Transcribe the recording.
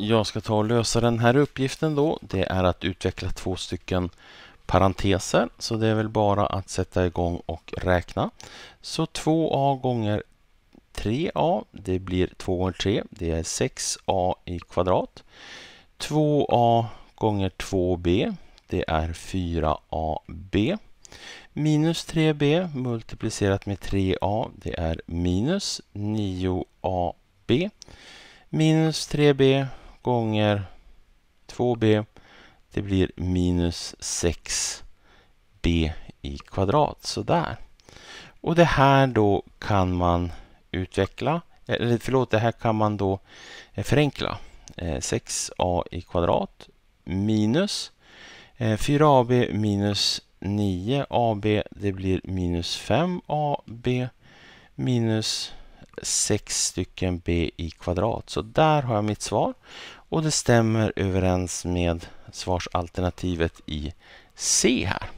jag ska ta och lösa den här uppgiften då, det är att utveckla två stycken parenteser. Så det är väl bara att sätta igång och räkna. Så 2a gånger 3a, det blir 2 gånger 3, det är 6a i kvadrat. 2a gånger 2b, det är 4ab. Minus 3b multiplicerat med 3a, det är minus 9ab. Minus 3b gånger 2b. Det blir minus 6b i kvadrat. Sådär. Och det här då kan man utveckla. Eller förlåt, det här kan man då eh, förenkla. 6a eh, i kvadrat minus 4ab eh, minus 9ab. Det blir minus 5ab minus 6 stycken b i kvadrat. Så där har jag mitt svar och det stämmer överens med svarsalternativet i C här.